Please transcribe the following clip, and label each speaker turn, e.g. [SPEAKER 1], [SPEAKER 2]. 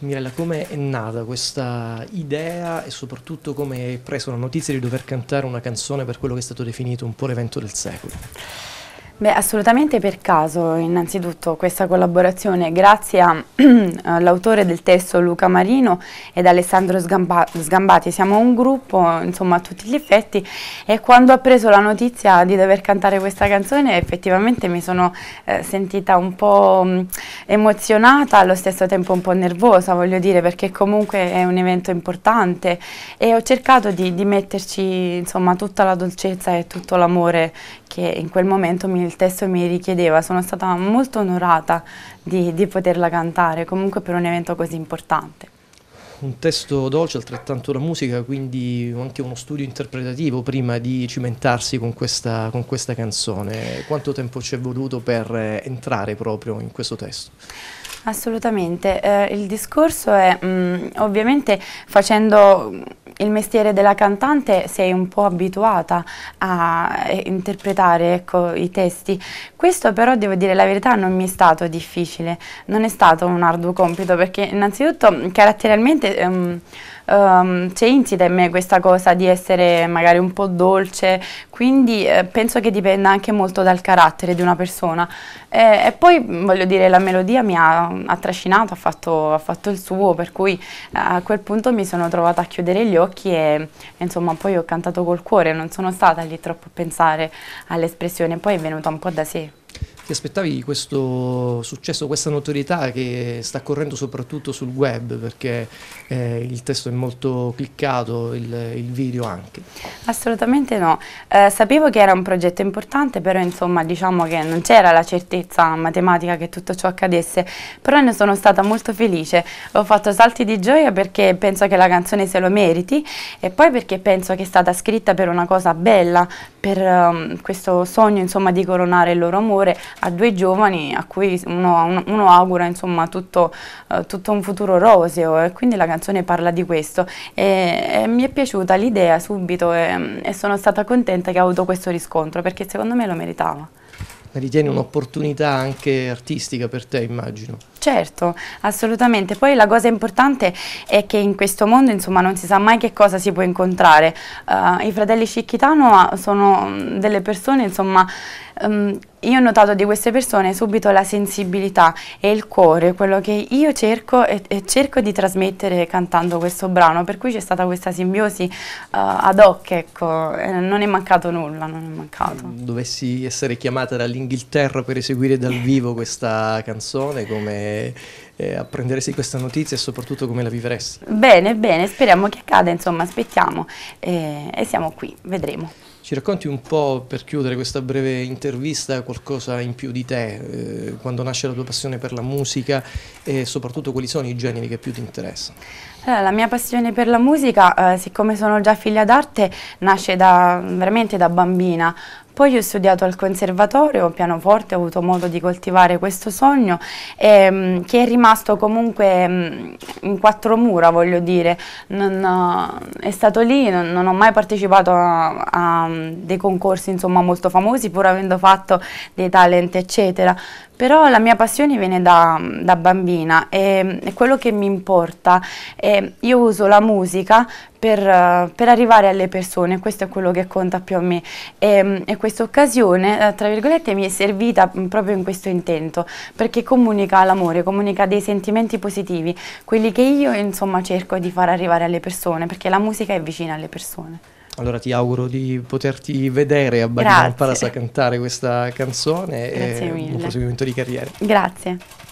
[SPEAKER 1] Mirella, come è nata questa idea e soprattutto come hai preso la notizia di dover cantare una canzone per quello che è stato definito un po' l'evento del
[SPEAKER 2] secolo? Beh, assolutamente per caso, innanzitutto questa collaborazione grazie all'autore del testo Luca Marino ed Alessandro Sgamba Sgambati, siamo un gruppo insomma a tutti gli effetti e quando ho preso la notizia di dover cantare questa canzone effettivamente mi sono eh, sentita un po' mh, mm, emozionata, allo stesso tempo un po' nervosa voglio dire perché comunque è un evento importante e ho cercato di, di metterci insomma tutta la dolcezza e tutto l'amore che in quel momento mi il testo mi richiedeva, sono stata molto onorata di, di poterla cantare, comunque per un evento così importante
[SPEAKER 1] un testo dolce, altrettanto la musica, quindi anche uno studio interpretativo prima di cimentarsi con questa, con questa canzone. Quanto tempo ci è voluto per eh, entrare proprio in questo testo?
[SPEAKER 2] Assolutamente, eh, il discorso è mh, mm, ovviamente facendo il mestiere della cantante sei un po' abituata a eh, interpretare ecco, i testi. Questo però devo dire la verità non mi è stato difficile, non è stato un arduo compito perché innanzitutto mm, caratterialmente... Um, um, c'è insita in me questa cosa di essere magari un po' dolce, quindi eh, penso che dipenda anche molto dal carattere di una persona. Eh, e poi voglio dire, la melodia mi ha, ha trascinato, ha fatto, ha fatto, il suo, per cui eh, a quel punto mi sono trovata a chiudere gli occhi e insomma poi ho cantato col cuore, non sono stata lì troppo a pensare all'espressione, poi è venuta un po' da sé
[SPEAKER 1] ti aspettavi questo successo, questa notorietà che sta correndo soprattutto sul web perché eh, il testo è molto cliccato, il, il video anche?
[SPEAKER 2] Assolutamente no, eh, sapevo che era un progetto importante però insomma diciamo che non c'era la certezza matematica che tutto ciò accadesse, però ne sono stata molto felice, ho fatto salti di gioia perché penso che la canzone se lo meriti e poi perché penso che è stata scritta per una cosa bella, per um, questo sogno insomma di coronare il loro amore a due giovani a cui uno, uno augura insomma, tutto, uh, tutto, un futuro roseo e quindi la canzone parla di questo e, e mi è piaciuta l'idea subito e, e sono stata contenta che ha avuto questo riscontro perché secondo me lo meritava.
[SPEAKER 1] ritieni un'opportunità anche artistica per te immagino?
[SPEAKER 2] Certo, assolutamente. Poi la cosa importante è che in questo mondo insomma, non si sa mai che cosa si può incontrare. Uh, I fratelli Scicchitano ah, sono mm, delle persone insomma, um, io ho notato di queste persone subito la sensibilità e il cuore, quello che io cerco e, e cerco di trasmettere cantando questo brano, per cui c'è stata questa simbiosi uh, ad hoc, ecco, eh, non è mancato nulla, non è mancato.
[SPEAKER 1] Dovessi essere chiamata dall'Inghilterra per eseguire dal vivo questa canzone come come eh, apprenderesti questa notizia e soprattutto come la vivresti?
[SPEAKER 2] Bene, bene, speriamo che accada, insomma, aspettiamo e, eh, e siamo qui, vedremo.
[SPEAKER 1] Ci racconti un po', per chiudere questa breve intervista, qualcosa in più di te, eh, quando nasce la tua passione per la musica e soprattutto quali sono i generi che più ti interessano?
[SPEAKER 2] Allora, la mia passione per la musica, eh, siccome sono già figlia d'arte, nasce da, veramente da bambina. Poi ho studiato al conservatorio, pianoforte, ho avuto modo di coltivare questo sogno ehm, che è rimasto comunque mh, mm, in quattro mura, voglio dire. Non, uh, è stato lì, non, non ho mai partecipato a, a um, dei concorsi insomma, molto famosi pur avendo fatto dei talent eccetera, però la mia passione viene da, da bambina e, e, mm, quello che mi importa è io uso la musica per, eh, per, arrivare alle persone, questo è quello che conta più a me e, mm, e questa occasione eh, tra virgolette mi è servita proprio in questo intento perché comunica l'amore, comunica dei sentimenti positivi, quelli che io insomma cerco di far arrivare alle persone perché la musica è vicina alle persone.
[SPEAKER 1] Allora ti auguro di poterti vedere a Bagnopparas a cantare questa canzone Grazie e mille. un proseguimento di carriera.
[SPEAKER 2] Grazie.